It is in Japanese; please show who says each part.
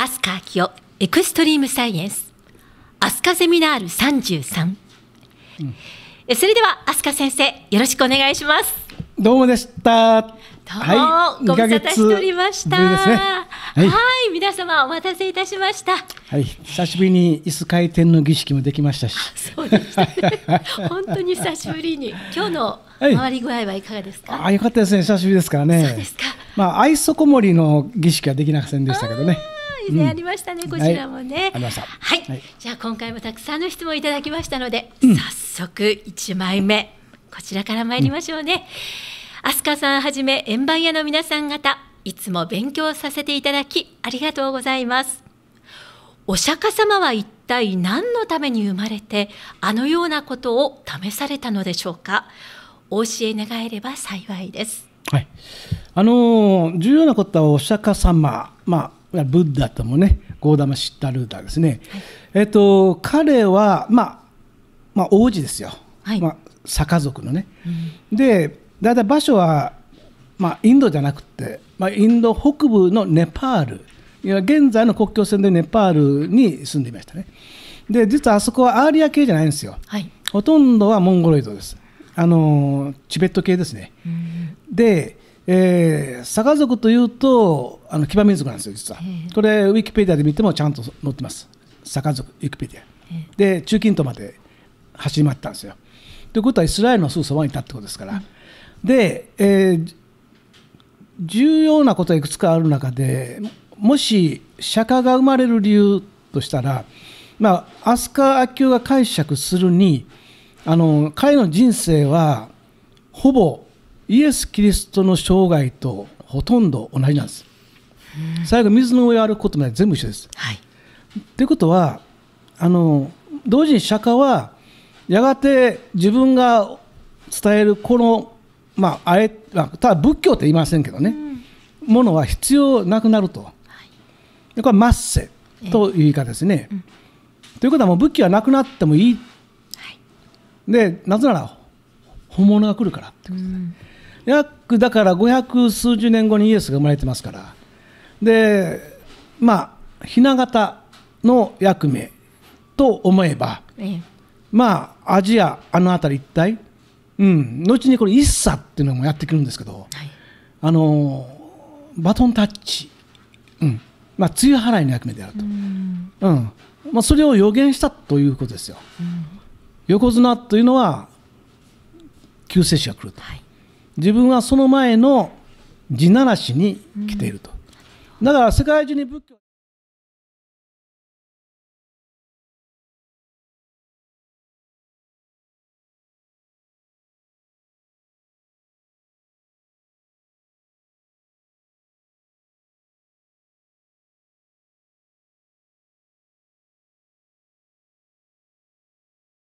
Speaker 1: アスカ秋夫エクストリームサイエンスアスカゼミナール三十
Speaker 2: 三。ん、それではアスカ先生よろしくお願いしますどう
Speaker 1: もでしたどう
Speaker 2: も、はい、ご無沙汰しておりました、ね、はい皆様お待たせいたしました
Speaker 1: はい久しぶりに椅子回転の儀式もできましたしそうでし
Speaker 2: 本当に久しぶりに今日の回り具合はいかがですか、
Speaker 1: あ良かったですね久しぶりですからねそうですかまあ愛想こもりの儀式はできませんでしたけどねですね、あり
Speaker 2: ましたねこちらもね、はい、じゃあ今回もたくさんの質問いただきましたので、早速1枚目こちらから参りましょうね、うん、飛鳥さんはじめ円盤屋の皆さん方いつも勉強させていただきありがとうございますお釈迦様は一体何のために生まれてあのようなことを試されたのでしょうかお教え願えれば幸いですはい
Speaker 1: あの重要なことはお釈迦様、まあ、ブッダともねゴーダマ・シッタルーダーですね、はい、えっ、と彼は、まあ、まあ王子ですよ、はい、まあ、坂族のね、うん、で大体場所は、まあ、インドじゃなくて、まあ、インド北部のネパール現在の国境線でネパールに住んでいましたねで実はあそこはアーリア系じゃないんですよ、はい、ほとんどはモンゴロイドですあのチベット系ですね、うん、でえー、佐賀族というとあの騎馬民族なんですよ実は、これウィキペディアで見てもちゃんと載ってます佐賀族ウィキペディア、で中近東まで走り回ったんですよということはイスラエルのすぐそばにいたってことですから、うん、で、えー、重要なことがいくつかある中でもし釈迦が生まれる理由としたら、まあ、飛鳥明夫が解釈するにあの彼の人生はほぼイエス・キリストの生涯とほとんど同じなんです。最後、水の上を歩くことまで全部一緒です。はい、ということはあの、同時に釈迦は、やがて自分が伝えるこの、まあ、あれただ仏教って言いませんけどね、うん、ものは必要なくなると、はい、これはッセという言い方ですね、えーうん。ということは仏教はなくなってもいい、はい、でなぜなら本物が来るからってことですね。うん約だから500数十年後にイエスが生まれてますからでまあ雛形の役目と思えば、まあアジアあの辺り一帯、うん、後にこれ一茶っていうのもやってくるんですけど、はい、あのバトンタッチ、うんまあ、梅雨払いの役目であると、うんまあ、それを予言したということですよ。横綱というのは救世主が来ると。はい自分はその前の地ならしに来ていると。だから世界中に仏教